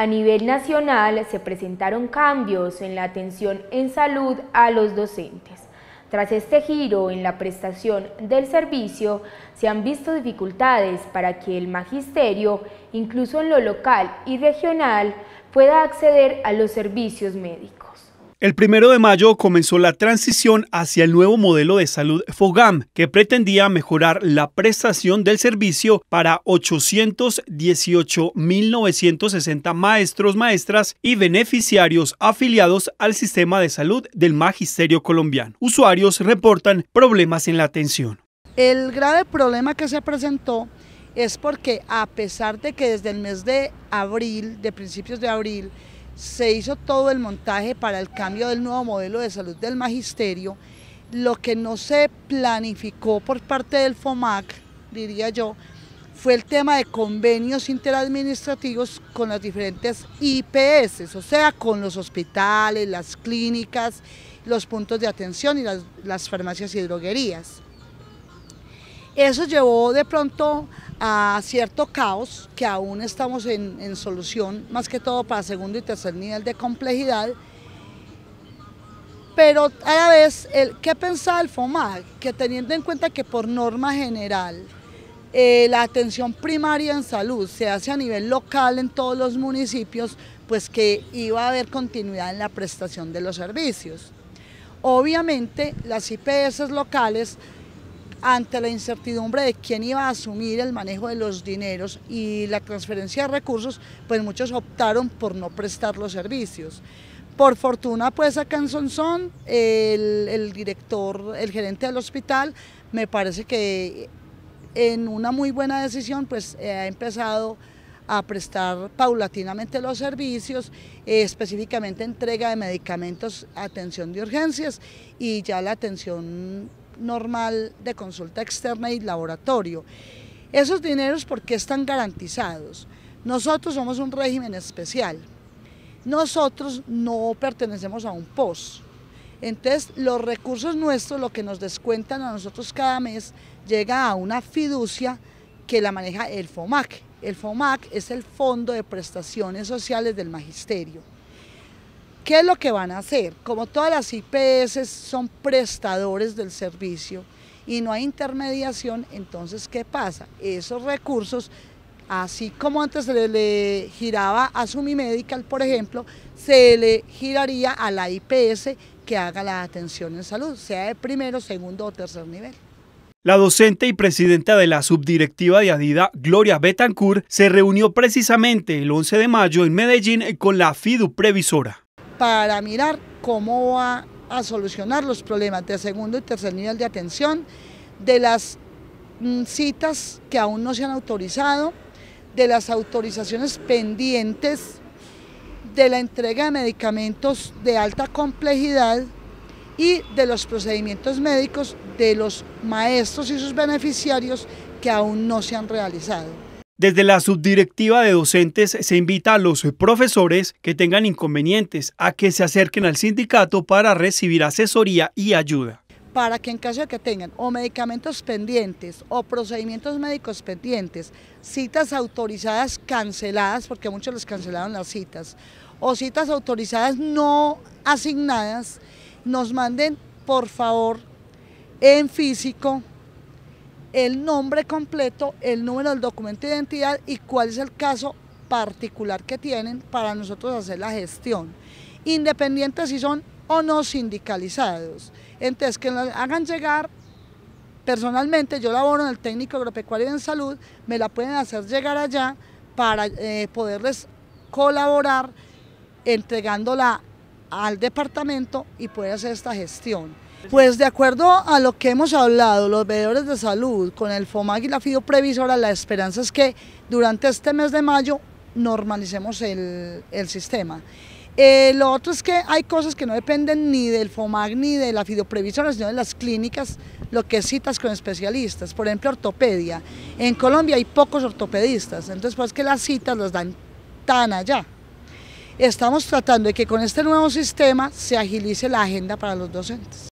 A nivel nacional se presentaron cambios en la atención en salud a los docentes. Tras este giro en la prestación del servicio, se han visto dificultades para que el magisterio, incluso en lo local y regional, pueda acceder a los servicios médicos. El primero de mayo comenzó la transición hacia el nuevo modelo de salud FOGAM, que pretendía mejorar la prestación del servicio para 818.960 maestros, maestras y beneficiarios afiliados al sistema de salud del Magisterio colombiano. Usuarios reportan problemas en la atención. El grave problema que se presentó es porque a pesar de que desde el mes de abril, de principios de abril, se hizo todo el montaje para el cambio del nuevo modelo de salud del magisterio. Lo que no se planificó por parte del FOMAC, diría yo, fue el tema de convenios interadministrativos con las diferentes IPS, o sea, con los hospitales, las clínicas, los puntos de atención y las, farmacias y droguerías. Eso llevó de pronto a cierto caos que aún estamos en, solución, más que todo para segundo y tercer nivel de complejidad. Pero a la vez, el, ¿qué pensaba el FOMAG? Que teniendo en cuenta que por norma general eh, la atención primaria en salud se hace a nivel local en todos los municipios, pues que iba a haber continuidad en la prestación de los servicios. Obviamente las IPS locales ante la incertidumbre de quién iba a asumir el manejo de los dineros y la transferencia de recursos, pues muchos optaron por no prestar los servicios. Por fortuna, pues acá en Sonsón, el, director, el gerente del hospital, me parece que en una muy buena decisión, pues eh, ha empezado a prestar paulatinamente los servicios, eh, específicamente entrega de medicamentos, atención de urgencias y ya la atención normal de consulta externa y laboratorio. Esos dineros, ¿por qué están garantizados? Nosotros somos un régimen especial. Nosotros no pertenecemos a un POS. Entonces, los recursos nuestros, lo que nos descuentan a nosotros cada mes, llega a una fiducia que la maneja el FOMAC. El FOMAC es el Fondo de Prestaciones Sociales del Magisterio. ¿Qué es lo que van a hacer? Como todas las IPS son prestadores del servicio y no hay intermediación, entonces ¿qué pasa? Esos recursos, así como antes se le, giraba a Sumimedical, por ejemplo, se le giraría a la IPS que haga la atención en salud, sea de primero, segundo o tercer nivel. La docente y presidenta de la subdirectiva de Adida, Gloria Betancourt, se reunió precisamente el 11 de mayo en Medellín con la FIDU Previsora para mirar cómo va a solucionar los problemas de segundo y tercer nivel de atención, de las mm, citas que aún no se han autorizado, de las autorizaciones pendientes, de la entrega de medicamentos de alta complejidad y de los procedimientos médicos de los maestros y sus beneficiarios que aún no se han realizado. Desde la subdirectiva de docentes se invita a los profesores que tengan inconvenientes a que se acerquen al sindicato para recibir asesoría y ayuda para que en caso de que tengan o medicamentos pendientes o procedimientos médicos pendientes, citas autorizadas canceladas, porque muchos les cancelaron las citas, o citas autorizadas no asignadas, nos manden por favor en físico el nombre completo, el número del documento de identidad y cuál es el caso particular que tienen para nosotros hacer la gestión, independiente si son o no sindicalizados. Entonces, que nos hagan llegar personalmente, yo laboro en el técnico agropecuario en salud, me la pueden hacer llegar allá para eh, poderles colaborar entregándola al departamento y poder hacer esta gestión. Pues de acuerdo a lo que hemos hablado, los veedores de salud con el FOMAG y la Previsora, la esperanza es que durante este mes de mayo normalicemos el, sistema. Eh, lo otro es que hay cosas que no dependen ni del FOMAG ni de la Fidoprevisora, sino de las clínicas, lo que es citas con especialistas, por ejemplo ortopedia. En Colombia hay pocos ortopedistas, entonces pues que las citas las dan tan allá. Estamos tratando de que con este nuevo sistema se agilice la agenda para los docentes.